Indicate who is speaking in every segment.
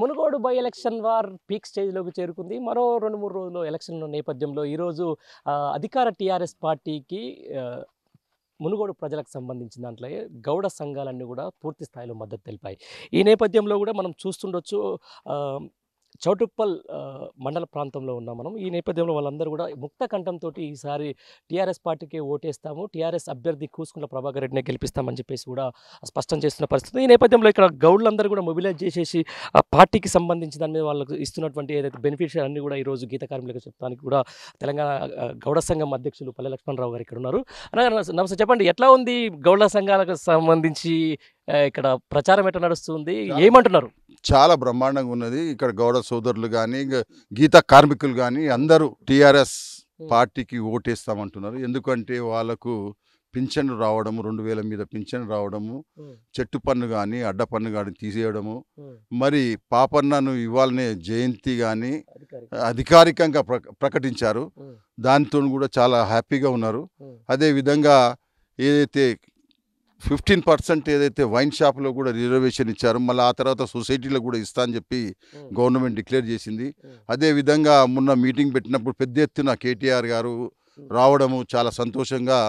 Speaker 1: Munugode by election war peak స్టేజ్లోకి చేరుకుంది మరో రెండు మూడు రోజులు ఎలక్షన్ నేపథ్యంలో ఈరోజు అధికార టీఆర్ఎస్ పార్టీకి మునుగోడు ప్రజలకు సంబంధించిన దాంట్లో గౌడ సంఘాలన్నీ కూడా పూర్తి స్థాయిలో మద్దతు తెలిపాయి ఈ నేపథ్యంలో కూడా మనం చూస్తుండొచ్చు చౌటుప్పల్ మండల ప్రాంతంలో ఉన్నాం మనం ఈ నేపథ్యంలో వాళ్ళందరూ కూడా ముక్త కంఠంతో ఈసారి టీఆర్ఎస్ పార్టీకే ఓటేస్తాము టీఆర్ఎస్ అభ్యర్థి కూసుకున్న ప్రభాకర్ రెడ్డినే గెలిపిస్తామని చెప్పేసి కూడా స్పష్టం చేస్తున్న పరిస్థితి ఈ నేపథ్యంలో ఇక్కడ గౌడ్లందరూ కూడా మొబిలైజ్ చేసేసి ఆ పార్టీకి సంబంధించి దాని మీద వాళ్ళకు ఇస్తున్నటువంటి ఏదైతే బెనిఫిట్స్ అన్నీ కూడా ఈరోజు గీత కార్మికులకు చెప్తానికి కూడా తెలంగాణ గౌడ సంఘం అధ్యక్షులు పల్లె లక్ష్మణరావు గారు ఇక్కడ ఉన్నారు నమస్తే చెప్పండి ఎట్లా ఉంది గౌడ సంఘాలకు సంబంధించి ఇక్కడ ప్రచారం ఎట్లా నడుస్తుంది
Speaker 2: ఏమంటున్నారు చాలా బ్రహ్మాండంగా ఉన్నది ఇక్కడ గౌడ సోదరులు కానీ గీత కార్మికులు కానీ అందరూ టీఆర్ఎస్ పార్టీకి ఓటేస్తామంటున్నారు ఎందుకంటే వాళ్ళకు పింఛన్ రావడము రెండు వేల మీద పింఛన్ రావడము చెట్టు పన్ను కానీ అడ్డ పన్ను కానీ తీసేయడము మరి పాపన్నను ఇవాళనే జయంతి కానీ అధికారికంగా ప్రకటించారు దానితో కూడా చాలా హ్యాపీగా ఉన్నారు అదేవిధంగా ఏదైతే ఫిఫ్టీన్ పర్సెంట్ ఏదైతే వైన్ షాప్లో కూడా రిజర్వేషన్ ఇచ్చారో మళ్ళీ ఆ తర్వాత సొసైటీలో కూడా ఇస్తా అని చెప్పి గవర్నమెంట్ డిక్లేర్ చేసింది అదేవిధంగా మొన్న మీటింగ్ పెట్టినప్పుడు పెద్ద ఎత్తున కేటీఆర్ గారు రావడము చాలా సంతోషంగా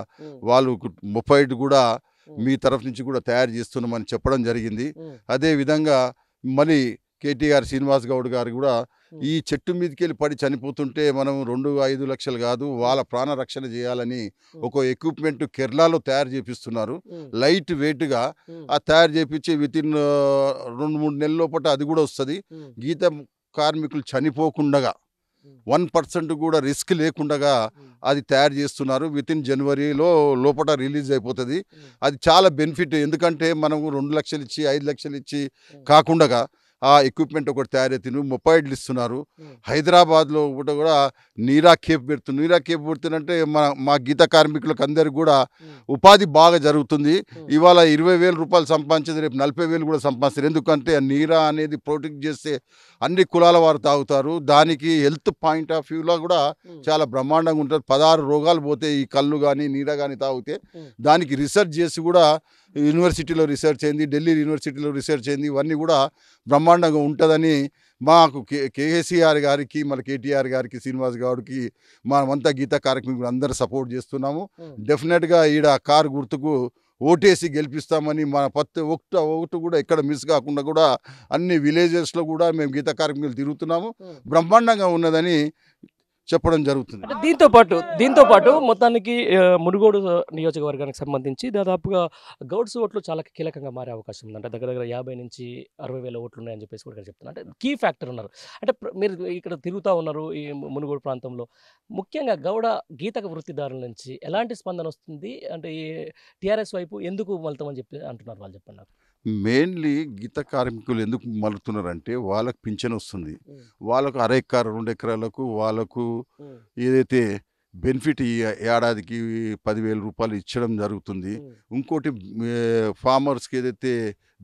Speaker 2: వాళ్ళు ముప్పై కూడా మీ తరఫు నుంచి కూడా తయారు చేస్తున్నామని చెప్పడం జరిగింది అదేవిధంగా మళ్ళీ కేటీఆర్ శ్రీనివాస్ గౌడ్ గారు కూడా ఈ చెట్టు మీదకి వెళ్ళి పడి చనిపోతుంటే మనం రెండు ఐదు లక్షలు కాదు వాళ్ళ ప్రాణ రక్షణ చేయాలని ఒక ఎక్విప్మెంట్ కేరళలో తయారు చేపిస్తున్నారు లైట్ వెయిట్గా ఆ తయారు చేపించి వితిన్ రెండు మూడు నెలల లోపల అది కూడా వస్తుంది గీత కార్మికులు చనిపోకుండా వన్ పర్సెంట్ కూడా రిస్క్ లేకుండా అది తయారు చేస్తున్నారు విత్ ఇన్ జనవరిలో లోపల రిలీజ్ అయిపోతుంది అది చాలా బెనిఫిట్ ఎందుకంటే మనం రెండు లక్షలు ఇచ్చి ఐదు లక్షలు ఇచ్చి కాకుండా ఆ ఎక్విప్మెంట్ ఒకటి తయారైతే మొపైడ్లు ఇస్తున్నారు హైదరాబాద్లో కూడా కూడా నీరా కేప్ పెడుతుంది నీరా కేప్ పెడుతుందంటే మన మా గీత కార్మికులకు అందరికి కూడా ఉపాధి బాగా జరుగుతుంది ఇవాళ ఇరవై వేల రూపాయలు సంపాదించింది రేపు నలభై వేలు కూడా సంపాదిస్తారు ఎందుకంటే నీరా అనేది ప్రొటెక్ట్ చేస్తే అన్ని కులాల వారు తాగుతారు దానికి హెల్త్ పాయింట్ ఆఫ్ వ్యూలో కూడా చాలా బ్రహ్మాండంగా ఉంటుంది పదహారు రోగాలు పోతే ఈ కళ్ళు కానీ నీరా కానీ తాగితే దానికి రీసెర్చ్ చేసి కూడా యూనివర్సిటీలో రీసెర్చ్ అయింది ఢిల్లీ యూనివర్సిటీలో రీసెర్చ్ అయింది ఇవన్నీ కూడా బ్రహ్మాండంగా ఉంటుందని మాకు కే కేసీఆర్ గారికి మన కేటీఆర్ గారికి శ్రీనివాస్ గౌడ్కి మనమంతా గీతా కార్యక్రమం అందరూ సపోర్ట్ చేస్తున్నాము డెఫినెట్గా ఈడ కారు గుర్తుకు ఓటేసి గెలిపిస్తామని మన పత్తి ఒకటి ఒకటి కూడా ఎక్కడ మిస్ కాకుండా కూడా అన్ని విలేజెస్లో కూడా మేము గీత కార్యక్రమాలు తిరుగుతున్నాము బ్రహ్మాండంగా ఉన్నదని చెప్పడం జరుగుతుంది దీంతో పాటు దీంతో పాటు మొత్తానికి మునుగోడు నియోజకవర్గానికి సంబంధించి దాదాపుగా
Speaker 1: గౌడ్స్ ఓట్లు చాలా కీలకంగా మారే అవకాశం ఉంది అంటే దగ్గర దగ్గర యాభై నుంచి అరవై వేల ఓట్లు ఉన్నాయని చెప్పేసి కూడా చెప్తున్నారు అంటే కీ ఫ్యాక్టర్ ఉన్నారు అంటే మీరు ఇక్కడ తిరుగుతూ ఉన్నారు ఈ మునుగోడు ప్రాంతంలో ముఖ్యంగా గౌడ గీతక వృత్తిదారుల నుంచి ఎలాంటి స్పందన వస్తుంది అంటే ఈ టీఆర్ఎస్ వైపు ఎందుకు వెళ్తామని చెప్పి అంటున్నారు వాళ్ళు చెప్పన్నారు
Speaker 2: మెయిన్లీ గీత కార్మికులు ఎందుకు మలుతున్నారంటే వాళ్ళకు పింఛన్ వస్తుంది వాళ్ళకు అర ఎకరా రెండు ఎకరాలకు వాళ్ళకు ఏదైతే బెనిఫిట్ ఈ ఏడాదికి పదివేల రూపాయలు ఇచ్చడం జరుగుతుంది ఇంకోటి ఫార్మర్స్కి ఏదైతే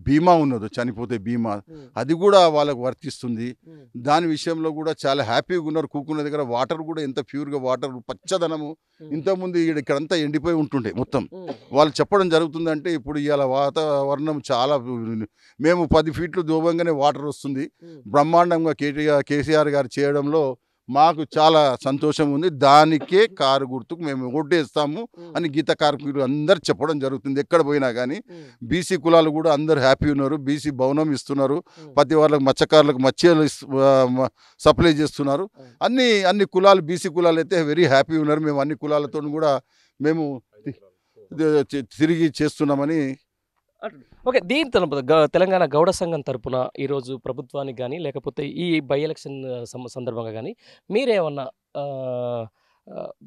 Speaker 2: బీమా ఉన్నదో చనిపోతే బీమా అది కూడా వాళ్ళకు వర్తిస్తుంది దాని విషయంలో కూడా చాలా హ్యాపీగా ఉన్నారు కూకున్న దగ్గర వాటర్ కూడా ఎంత ప్యూర్గా వాటర్ పచ్చదనము ఇంతకుముందు ఇక్కడంతా ఎండిపోయి ఉంటుండే మొత్తం వాళ్ళు చెప్పడం జరుగుతుందంటే ఇప్పుడు ఇవాళ వాతావరణం చాలా మేము పది ఫీట్లు దూరంగానే వాటర్ వస్తుంది బ్రహ్మాండంగా కేటీఆర్ కేసీఆర్ గారు చేయడంలో మాకు చాలా సంతోషం ఉంది దానికే కారు గుర్తుకు మేము వేస్తాము అని గీత కార్మికులు అందరు చెప్పడం జరుగుతుంది ఎక్కడ పోయినా కానీ బీసీ కులాలు కూడా అందరు హ్యాపీ ఉన్నారు బీసీ భవనం ఇస్తున్నారు ప్రతి వాళ్ళకి మత్స్యకారులకు మత్స్యాలు సప్లై చేస్తున్నారు అన్ని అన్ని కులాలు బీసీ కులాలు అయితే వెరీ హ్యాపీ ఉన్నారు మేము అన్ని కులాలతో కూడా మేము తిరిగి చేస్తున్నామని
Speaker 1: ఓకే దీని తెలంగాణ గౌడ సంఘం తరపున ఈరోజు ప్రభుత్వానికి కానీ లేకపోతే ఈ బై ఎలక్షన్ సందర్భంగా కానీ మీరేమన్నా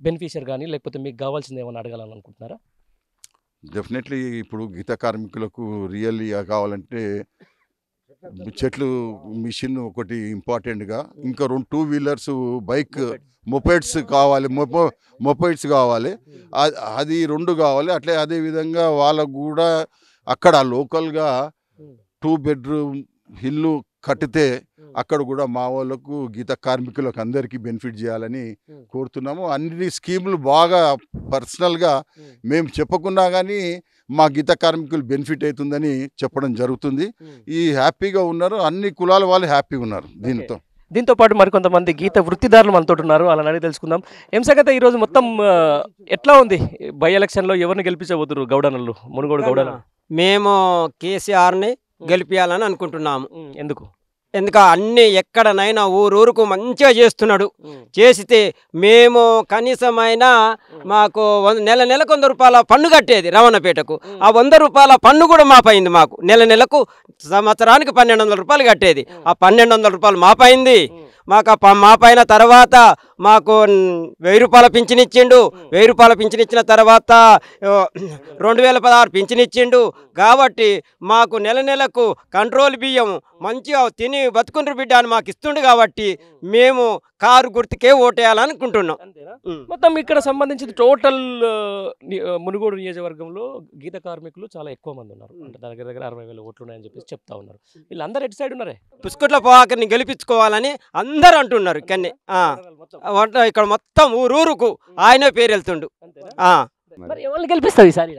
Speaker 1: బెనిఫిషియర్ కానీ లేకపోతే మీకు కావాల్సింది ఏమన్నా అడగాలని అనుకుంటున్నారా
Speaker 2: డెఫినెట్లీ ఇప్పుడు గీత కార్మికులకు రియల్లీ కావాలంటే చెట్లు మిషన్ ఒకటి ఇంపార్టెంట్గా ఇంకా రెండు టూ వీలర్స్ బైక్ మొపైడ్స్ కావాలి మొపైడ్స్ కావాలి అది రెండు కావాలి అట్లే అదేవిధంగా వాళ్ళకు కూడా అక్కడ లోకల్గా టూ బెడ్రూమ్ ఇల్లు కట్టితే అక్కడ కూడా మా వాళ్ళకు గీత కార్మికులకు అందరికీ బెనిఫిట్ చేయాలని కోరుతున్నాము అన్ని స్కీములు బాగా పర్సనల్గా మేము చెప్పకుండా కానీ మా గీత కార్మికులు బెనిఫిట్ అవుతుందని చెప్పడం జరుగుతుంది ఈ హ్యాపీగా ఉన్నారు అన్ని కులాల వాళ్ళు హ్యాపీగా ఉన్నారు దీనితో దీంతో పాటు మరికొంతమంది గీత వృత్తిదారులు మనతో ఉన్నారు అలా అడిగి తెలుసుకుందాం హింసగత
Speaker 3: ఈరోజు మొత్తం ఎట్లా ఉంది బై ఎలక్షన్లో ఎవరిని గెలిపించబోతున్నారు గౌడనలు మునుగోడు గౌడనలు మేము కేసీఆర్ని గెలిపించాలని అనుకుంటున్నాము ఎందుకు ఎందుక అన్ని ఎక్కడనైనా ఊరూరుకు మంచిగా చేస్తున్నాడు చేస్తే మేము కనీసమైన మాకు నెల నెలకు వంద రూపాయల పన్ను కట్టేది రవాణాపేటకు ఆ వంద రూపాయల పన్ను కూడా మాపైంది మాకు నెల నెలకు సంవత్సరానికి పన్నెండు రూపాయలు కట్టేది ఆ పన్నెండు రూపాయలు మాపైంది మాకు మాపైన తర్వాత మాకు వెయ్యి రూపాయల పింఛనిచ్చిండు వెయ్యి రూపాయల పింఛనిచ్చిన తర్వాత రెండు వేల పదహారు పింఛనిచ్చిండు కాబట్టి మాకు నెల నెలకు కంట్రోల్ బియ్యం మంచిగా తిని బతుకుండ్రు బిడ్డ అని మాకు ఇస్తుండు కాబట్టి మేము కారు గుర్తుకే ఓటేయాలనుకుంటున్నాం మొత్తం ఇక్కడ సంబంధించిన టోటల్ మునుగోడు నియోజకవర్గంలో గీత కార్మికులు చాలా ఎక్కువ మంది ఉన్నారు అంటే దగ్గర దగ్గర అరవై వేల ఓట్లు ఉన్నాయని చెప్పేసి చెప్తా ఉన్నారు
Speaker 1: వీళ్ళందరూ ఎటు సైడ్ ఉన్నారే
Speaker 3: పుస్కట్ల పోవాకర్ని గెలిపించుకోవాలని అందరూ అంటున్నారు కానీ ఇక్కడ మొత్తం ఊరూరుకు ఆయనే పేరు వెళ్తుండు గెలిపిస్తుంది ఈసారి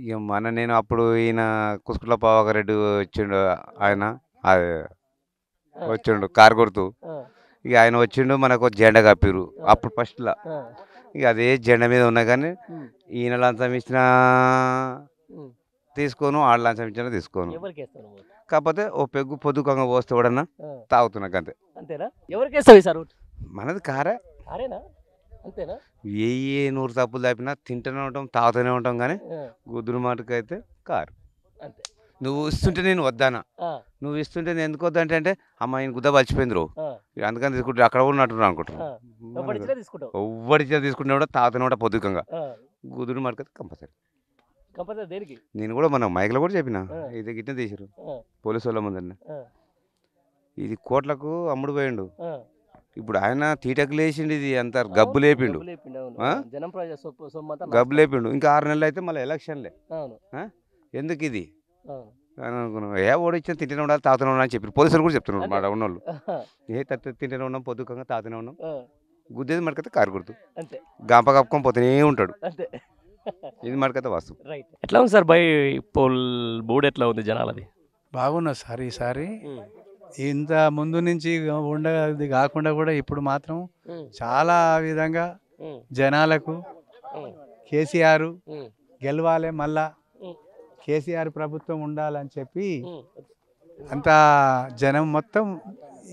Speaker 4: ఇక మన నేను అప్పుడు ఈయన కుసుకుల పావక రెడ్డి వచ్చిండు ఆయన వచ్చిండు కారు కొడుతు ఇక ఆయన వచ్చిండు మనకు జెండా కప్పిరు అప్పుడు ఫస్ట్లో ఇక అదే జెండా మీద ఉన్నా కానీ ఈయన లంచం ఇచ్చిన తీసుకోను వాళ్ళ లంచం ఇచ్చిన తీసుకోను కాకపోతే ఓ పెగ్గు పొద్దుకంగా పోస్తే కూడా తాగుతున్నా అంతే
Speaker 1: ఎవరికి ఎవరికేస్తావు సార్ మనది కారే కారేనా అంతేనా
Speaker 4: ఏ నూరు తప్పులు తప్పినా తింటూనే ఉంటాం తాగుతూనే ఉంటాం కానీ గుద్దురు మాటకైతే కారు నువ్వు ఇస్తుంటే నేను వద్దానా నువ్వు ఇస్తుంటే నేను ఎందుకు వద్దంటే అంటే అమ్మాయి గుద్ద మర్చిపోయింది రో అందుకని తీసుకుంటే అక్కడ ఉన్నట్టున్నా అనుకుంటున్నాను ఎవ్వడిచ్చినా తీసుకుంటే కూడా తాతనే కూడా పొద్దుకంగా గుదురు మార్కెట్ కంపల్సరీ కంపల్సరీ నేను కూడా మన మైక్లో కూడా చెప్పిన ఇది గిట్ట తీసారు పోలీసు వాళ్ళ ముందన్న ఇది కోట్లకు అమ్ముడు పోయిండు ఇప్పుడు ఆయన తీటకు లేచిండు ఇది అంత గబ్బు లేపిండు గబ్బు లేపిండు ఇంకా ఆరు నెలలు అయితే మళ్ళీ ఎలక్షన్లే ఎందుకు ఇది ఏ ఓడిచ్చినా తింటే ఉండాలి తాతనే అని చెప్పి పోలీసులు కూడా చెప్తున్నారు మాట ఉన్నోళ్ళు ఏ తత్త తింటేనే ఉన్నాం పొద్దుకంగా తాతనే ఉన్నాం గుద్దేది మనకైతే కారు గుర్తు గంప కప్పుకొని పోతేనే ఉంటాడు ఇది మనకైతే వాస్తు
Speaker 1: ఎట్లా ఉంది సార్ బై పోల్ బోర్డు ఎట్లా ఉంది జనాలది
Speaker 5: బాగున్నా సార్ ఈసారి ఇంత ముందు నుంచి ఉండది కాకుండా కూడా ఇప్పుడు మాత్రం చాలా విధంగా జనాలకు కేసీఆర్ గెలవాలి మళ్ళా కేసీఆర్ ప్రభుత్వం ఉండాలని చెప్పి అంత జనం మొత్తం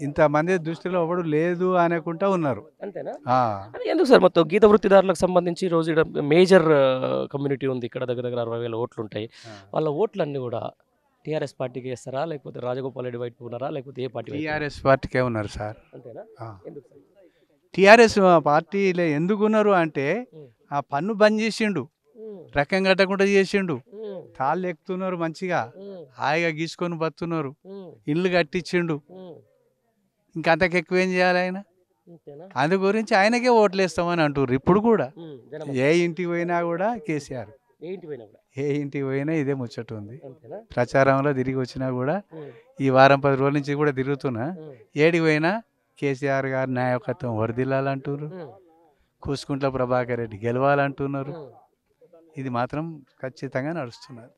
Speaker 5: ఇంత మంది దృష్టిలో ఎవడు లేదు అనుకుంటా ఉన్నారు ఎందుకు సార్ మొత్తం
Speaker 1: గీత వృత్తిదారులకు సంబంధించి రోజు మేజర్ కమ్యూనిటీ ఉంది ఇక్కడ దగ్గర దగ్గర అరవై వేల ఓట్లు ఉంటాయి వాళ్ళ ఓట్లన్నీ కూడా టీఆర్ఎస్ పార్టీకి వేస్తారా లేకపోతే రాజగోపాల్ రెడ్డి వైపు ఉన్నారా లేకపోతే ఏ పార్టీ టీఆర్ఎస్
Speaker 5: పార్టీకే ఉన్నారు సార్
Speaker 1: టిఆర్ఎస్
Speaker 5: టీఆర్ఎస్ పార్టీలో ఎందుకు ఉన్నారు అంటే ఆ పన్ను బంద్ చేసిండు రకం కట్టకుండా చేసిండు తాళ్ళు ఎక్కుతున్నారు మంచిగా హాయిగా గీసుకొని బతున్నారు ఇల్లు కట్టించిండు ఇంకంతకు ఎక్కువ ఏం చేయాలి ఆయన అందు గురించి ఆయనకే ఓట్లు వేస్తామని అంటున్నారు ఇప్పుడు కూడా ఏ ఇంటికి పోయినా కూడా కేసీఆర్ ఏ పోయినా ఇంటికి పోయినా ఇదే ముచ్చట ఉంది ప్రచారంలో తిరిగి వచ్చినా కూడా ఈ వారం పది రోజుల నుంచి కూడా తిరుగుతున్నా ఏడికి పోయినా కేసీఆర్ గారు నాయకత్వం వరదిల్లాలంటున్నారు కూసుకుంట్ల ప్రభాకర్ రెడ్డి గెలవాలంటున్నారు ఇది మాత్రం ఖచ్చితంగా నడుస్తున్నారు